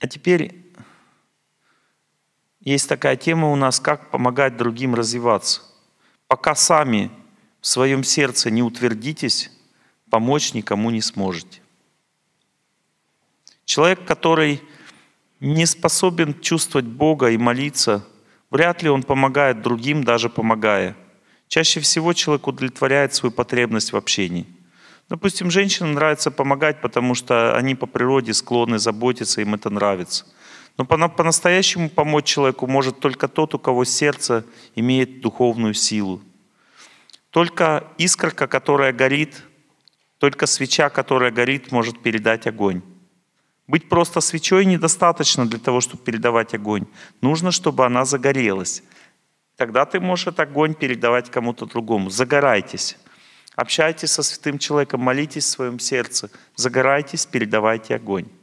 А теперь есть такая тема у нас, как помогать другим развиваться. Пока сами в своем сердце не утвердитесь, помочь никому не сможете. Человек, который не способен чувствовать Бога и молиться, вряд ли он помогает другим, даже помогая. Чаще всего человек удовлетворяет свою потребность в общении – Допустим, женщинам нравится помогать, потому что они по природе склонны заботиться, им это нравится. Но по-настоящему помочь человеку может только тот, у кого сердце имеет духовную силу. Только искорка, которая горит, только свеча, которая горит, может передать огонь. Быть просто свечой недостаточно для того, чтобы передавать огонь. Нужно, чтобы она загорелась. Тогда ты можешь этот огонь передавать кому-то другому. Загорайтесь. Общайтесь со святым человеком, молитесь в своем сердце, загорайтесь, передавайте огонь.